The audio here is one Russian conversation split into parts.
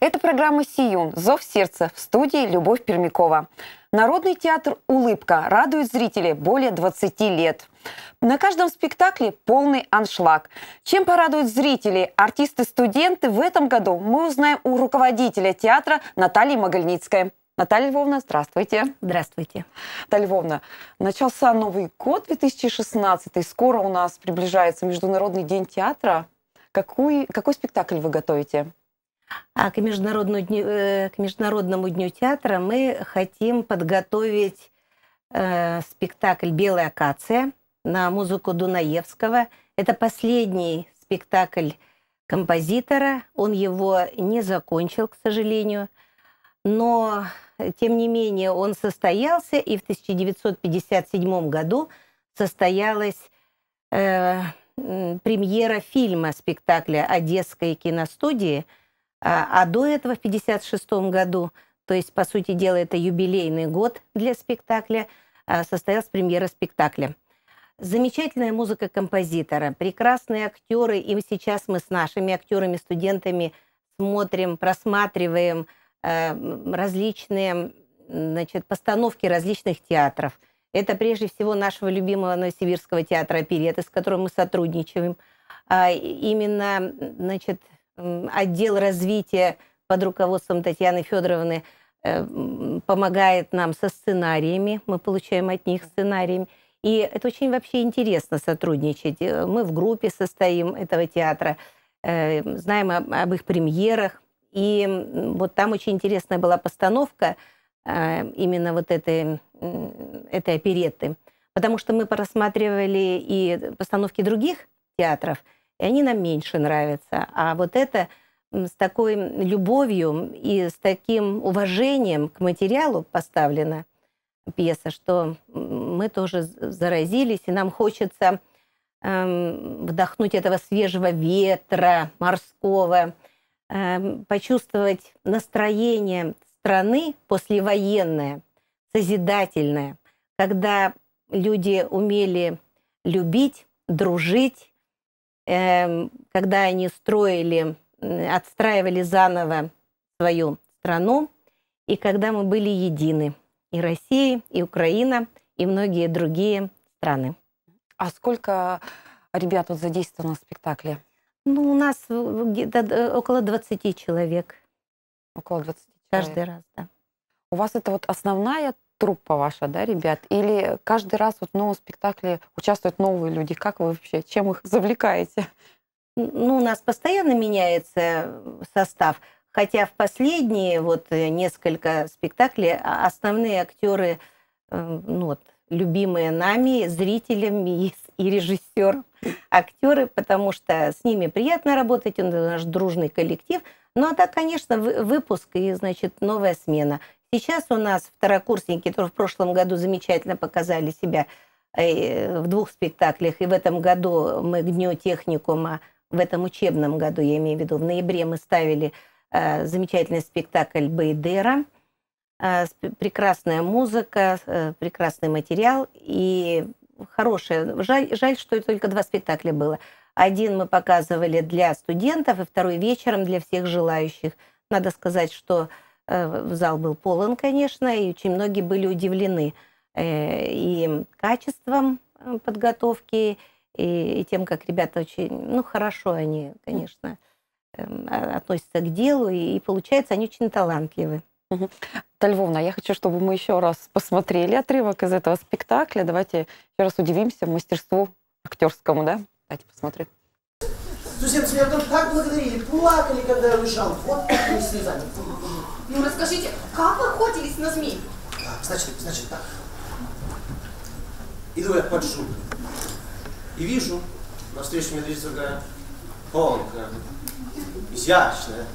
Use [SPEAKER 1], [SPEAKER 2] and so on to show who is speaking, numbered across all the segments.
[SPEAKER 1] Это программа «Сиюн. Зов сердца» в студии Любовь Пермякова. Народный театр «Улыбка» радует зрителей более 20 лет. На каждом спектакле полный аншлаг. Чем порадуют зрители, артисты-студенты, в этом году мы узнаем у руководителя театра Натальи Могильницкой. Наталья Львовна, здравствуйте. Здравствуйте. Наталья Львовна, начался Новый год 2016, скоро у нас приближается Международный день театра. Какой, какой спектакль вы готовите?
[SPEAKER 2] А к, международному дню, э, к Международному дню театра мы хотим подготовить э, спектакль «Белая акация» на музыку Дунаевского. Это последний спектакль композитора. Он его не закончил, к сожалению. Но, тем не менее, он состоялся, и в 1957 году состоялась э, премьера фильма спектакля Одесской киностудии – а, а до этого, в 1956 году, то есть, по сути дела, это юбилейный год для спектакля, а, состоялась премьера спектакля. Замечательная музыка композитора, прекрасные актеры. И сейчас мы с нашими актерами, студентами смотрим, просматриваем э, различные значит, постановки различных театров. Это прежде всего нашего любимого Новосибирского театра «Опереты», с которым мы сотрудничаем. А именно, значит, отдел развития под руководством Татьяны Федоровны э, помогает нам со сценариями, мы получаем от них сценарии. И это очень вообще интересно сотрудничать. Э, мы в группе состоим этого театра, э, знаем об, их премьерах. И вот там очень интересная была постановка именно вот этой, этой оперетты. Потому что мы просматривали и постановки других театров – и они нам меньше нравятся. А вот это с такой любовью и с таким уважением к материалу поставлена пьеса, что мы тоже заразились, и нам хочется эм, вдохнуть этого свежего ветра морского, эм, почувствовать настроение страны послевоенное, созидательное, когда люди умели любить, дружить, Эм, когда они строили, отстраивали заново свою страну, и когда мы были едины, и Россия, и Украина, и многие другие страны. А сколько
[SPEAKER 1] ребят вот задействовано в спектакле? Ну, у нас э, около 20 человек. Около 20 человек. Каждый раз, да. У вас это вот основная труппа ваша, да, ребят? Или каждый раз вот в новом спектакле участвуют новые люди? Как вы вообще, чем их завлекаете? Ну, у нас постоянно меняется э,
[SPEAKER 2] состав. Хотя в последние вот э, несколько спектаклей а, основные актеры, э, ну вот, любимые нами, зрителями и режиссер, актеры, потому что с ними приятно работать, он наш дружный коллектив. Ну а так, конечно, выпуск и, значит, новая смена. Сейчас у нас второкурсники, которые в прошлом году замечательно показали себя э, в двух спектаклях, и в этом году мы к Дню техникума, в этом учебном году, я имею в виду, в ноябре мы ставили э, замечательный спектакль Бейдера, э, прекрасная музыка, прекрасный материал и хорошее. Жаль, жаль, что только два спектакля было. Один мы показывали для студентов, и второй вечером для всех желающих. Надо сказать, что Э, зал был полон, конечно, и очень многие были удивлены э, э, и качеством подготовки, и, тем, как ребята очень, ну, хорошо они, конечно, эм, а, относятся
[SPEAKER 1] к делу, и, получается, они очень талантливы. Угу. я хочу, чтобы мы еще раз посмотрели отрывок из этого спектакля. Давайте еще раз удивимся мастерству актерскому, да? Давайте посмотрим. Туземцы меня так благодарили, плакали, когда я уезжал. Вот такими слезами. Ну расскажите, как вы охотились на змей? Так, значит, значит так. Иду я под жук. И вижу, навстречу мне лежит другая, тонкая, изящная,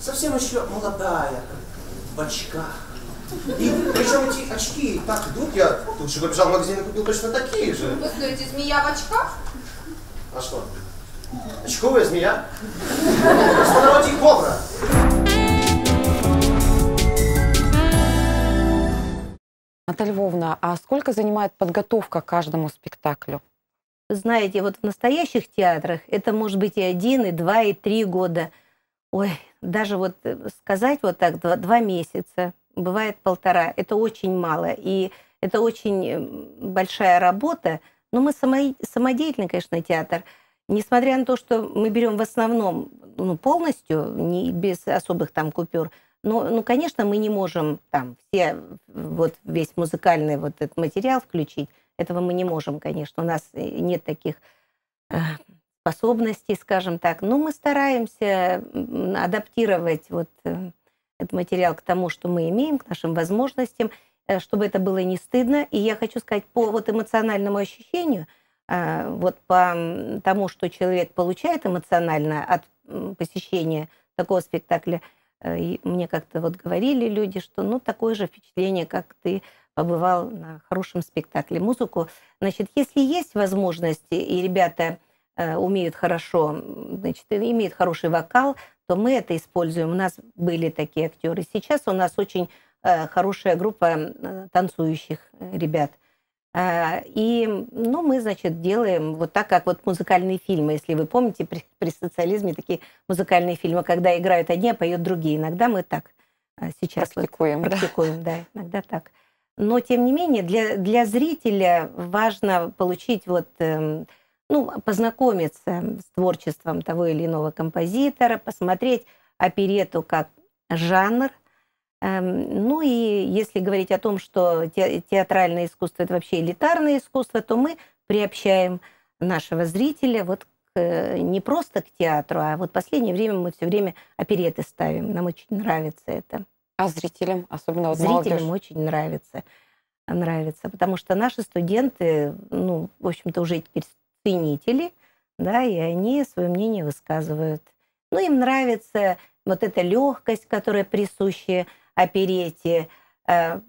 [SPEAKER 1] совсем еще молодая, в очках. И причем эти очки так идут, я тут же побежал в магазин и купил точно такие же. Вы стоите змея в очках? А что? Очковая змея? Просто народе кобра. Наталья Львовна, а сколько занимает подготовка к каждому спектаклю?
[SPEAKER 2] Знаете, вот в настоящих театрах это может быть и один, и два, и три года. Ой, даже вот э, сказать вот так, два, два месяца, бывает полтора, это очень мало. И это очень э, большая работа. Но мы само, самодеятельный, конечно, театр. Несмотря на то, что мы берем в основном ну, полностью, не, без особых там купюр – ну, ну, конечно, мы не можем там все, вот весь музыкальный вот этот материал включить. Этого мы не можем, конечно. У нас э, нет таких э, способностей, скажем так. Но мы стараемся адаптировать вот э, этот материал к тому, что мы имеем, к нашим возможностям, чтобы это было не стыдно. И я хочу сказать, по вот эмоциональному ощущению, вот по тому, что человек получает эмоционально от посещения такого спектакля – Э, и мне как-то вот говорили люди, что ну такое же впечатление, как ты побывал на хорошем спектакле музыку. Значит, если есть возможности, и ребята э, умеют хорошо, значит, имеют хороший вокал, то мы это используем. У нас были такие актеры. Сейчас у нас очень э, хорошая группа э, танцующих ребят – Э, и, ну, мы, значит, делаем вот так, как вот музыкальные фильмы. Если вы помните, при, при социализме такие музыкальные фильмы, когда играют одни, а поют другие. Иногда мы так э, сейчас практикуем, вот, практикуем, да. иногда так. Но тем не менее для для зрителя важно получить вот эм, ну познакомиться с творчеством того или иного композитора, посмотреть оперету как жанр, Эм, ну и если говорить о том, что театральное искусство это вообще элитарное искусство, то мы приобщаем нашего зрителя вот к, э, не просто к театру, а вот в последнее время мы все время опереты ставим. Нам очень нравится это. А
[SPEAKER 1] зрителям, особенно
[SPEAKER 2] вот Зрителям молодежь. очень нравится. Нравится, потому что наши студенты, ну, в общем-то, уже теперь ценители, да, и они свое мнение высказывают. Ну, им нравится вот эта легкость, которая присуща оперете. Э,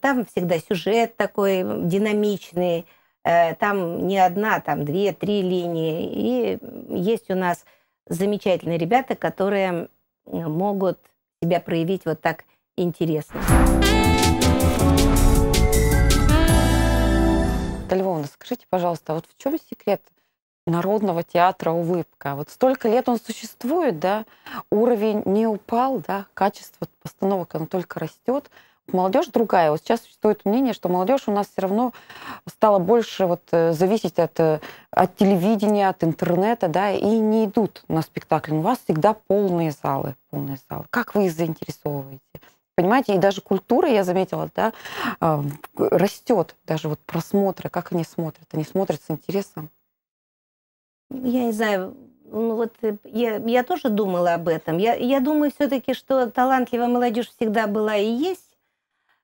[SPEAKER 2] там всегда сюжет такой динамичный, э, там не одна, там две, три линии. И есть у нас замечательные ребята, которые могут себя проявить вот так интересно.
[SPEAKER 1] Львовна, скажите, пожалуйста, а вот в чем секрет Народного театра «Улыбка». Вот столько лет он существует, да, уровень не упал, да, качество постановок, оно только растет. Молодежь другая. Вот сейчас существует мнение, что молодежь у нас все равно стала больше вот э, зависеть от, э, от телевидения, от интернета, да, и не идут на спектакли. У вас всегда полные залы, полные залы. Как вы их заинтересовываете? Понимаете, и даже культура, я заметила, да, а, растет, даже вот просмотры, как они смотрят. Они смотрят с интересом.
[SPEAKER 2] Я не знаю, ну вот э, я, я тоже думала об этом. Я, я думаю все-таки, что талантливая молодежь всегда была и есть.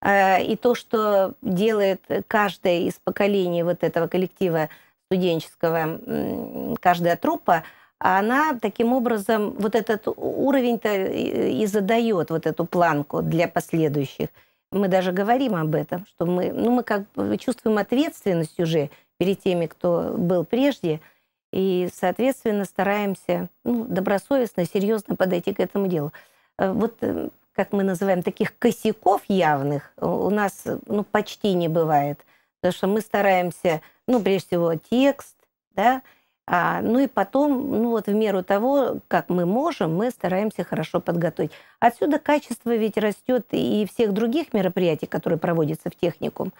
[SPEAKER 2] Э, и то, что делает каждое из поколений вот этого коллектива студенческого, каждая труппа, она таким образом вот этот уровень-то э, и задает вот эту планку для последующих. Мы даже говорим об этом, что мы, ну, мы как бы чувствуем ответственность уже перед теми, кто был прежде – и, соответственно, стараемся ну, добросовестно, серьезно подойти к этому делу. Э, вот э, как мы называем, таких косяков явных у нас э, ну, почти не бывает. Потому что мы стараемся, ну, прежде всего, текст, да, а, ну и потом, ну вот в меру того, как мы можем, мы стараемся хорошо подготовить. Отсюда качество ведь растет и всех других мероприятий, которые проводятся в техникум,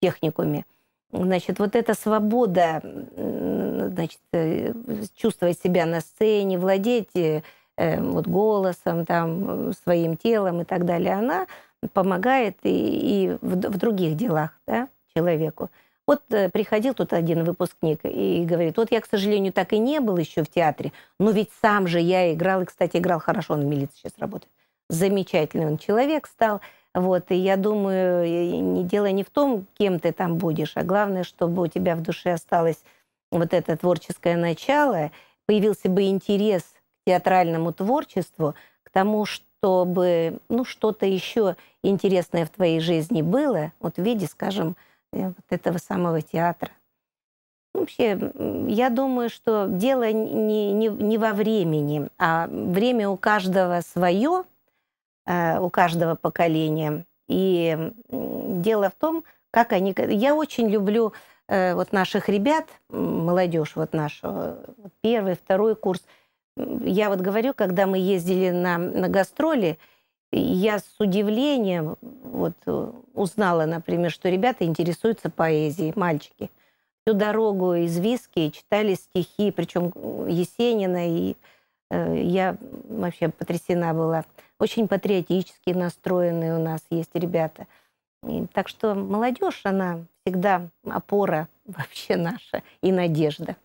[SPEAKER 2] техникуме. Значит, вот эта свобода, значит, э, чувствовать себя на сцене, владеть э, э, вот голосом, там, своим телом и так далее, она помогает и, и в, в других делах да, человеку. Вот приходил тут один выпускник и говорит, вот я, к сожалению, так и не был еще в театре, но ведь сам же я играл, и, кстати, играл хорошо, он в милиции сейчас работает. Замечательный он человек стал. Вот, и я думаю, не дело не в том, кем ты там будешь, а главное, чтобы у тебя в душе осталось вот это творческое начало, появился бы интерес к театральному творчеству, к тому, чтобы ну, что-то еще интересное в твоей жизни было, вот в виде, скажем, э, вот этого самого театра. Вообще, я думаю, что дело не, не, не во времени, а время у каждого свое – Э, у каждого поколения. И дело в том, как они... Я очень люблю э, вот наших ребят, молодежь вот нашу, первый, второй курс. Я вот говорю, когда мы ездили на, на гастроли, я с удивлением вот э, узнала, например, что ребята интересуются поэзией, мальчики. Всю дорогу из Виски читали стихи, причем Есенина и Э, я вообще потрясена была. Очень патриотически настроенные у нас есть ребята. И, так что молодежь, она всегда опора вообще наша и надежда.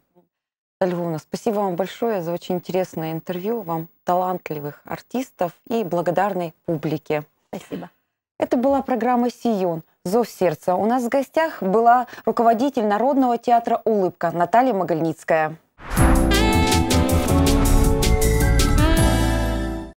[SPEAKER 1] Львовна, спасибо вам большое за очень интересное интервью, вам талантливых артистов и благодарной публике. Спасибо. Это была программа «Сион. Зов сердца». У нас в гостях была руководитель Народного театра «Улыбка» Наталья Магальницкая.